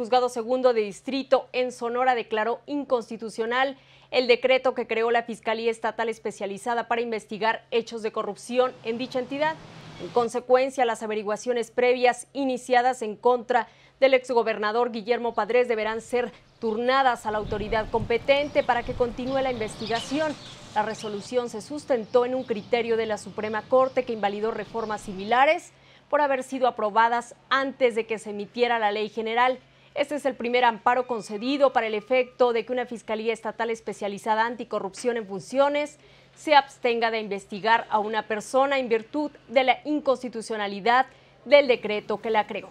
Juzgado Segundo de Distrito en Sonora declaró inconstitucional el decreto que creó la Fiscalía Estatal Especializada para investigar hechos de corrupción en dicha entidad. En consecuencia, las averiguaciones previas iniciadas en contra del exgobernador Guillermo Padres deberán ser turnadas a la autoridad competente para que continúe la investigación. La resolución se sustentó en un criterio de la Suprema Corte que invalidó reformas similares por haber sido aprobadas antes de que se emitiera la ley general este es el primer amparo concedido para el efecto de que una Fiscalía Estatal especializada anticorrupción en funciones se abstenga de investigar a una persona en virtud de la inconstitucionalidad del decreto que la creó.